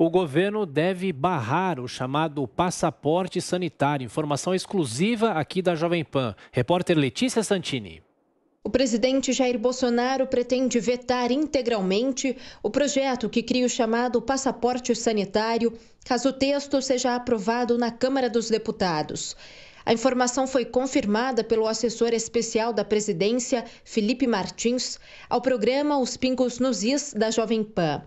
O governo deve barrar o chamado passaporte sanitário. Informação exclusiva aqui da Jovem Pan. Repórter Letícia Santini. O presidente Jair Bolsonaro pretende vetar integralmente o projeto que cria o chamado passaporte sanitário, caso o texto seja aprovado na Câmara dos Deputados. A informação foi confirmada pelo assessor especial da presidência, Felipe Martins, ao programa Os Pingos nos Is da Jovem Pan.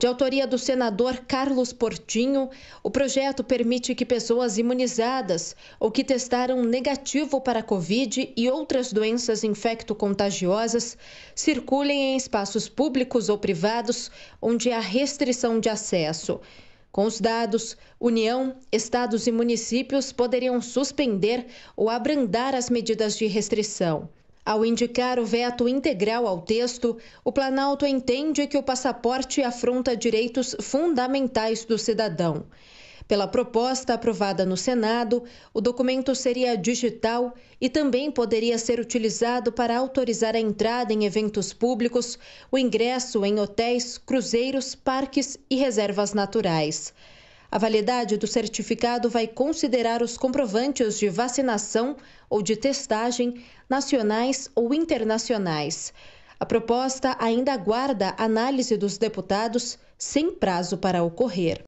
De autoria do senador Carlos Portinho, o projeto permite que pessoas imunizadas ou que testaram negativo para a Covid e outras doenças infecto-contagiosas circulem em espaços públicos ou privados onde há restrição de acesso. Com os dados, União, estados e municípios poderiam suspender ou abrandar as medidas de restrição. Ao indicar o veto integral ao texto, o Planalto entende que o passaporte afronta direitos fundamentais do cidadão. Pela proposta aprovada no Senado, o documento seria digital e também poderia ser utilizado para autorizar a entrada em eventos públicos, o ingresso em hotéis, cruzeiros, parques e reservas naturais. A validade do certificado vai considerar os comprovantes de vacinação ou de testagem nacionais ou internacionais. A proposta ainda aguarda análise dos deputados sem prazo para ocorrer.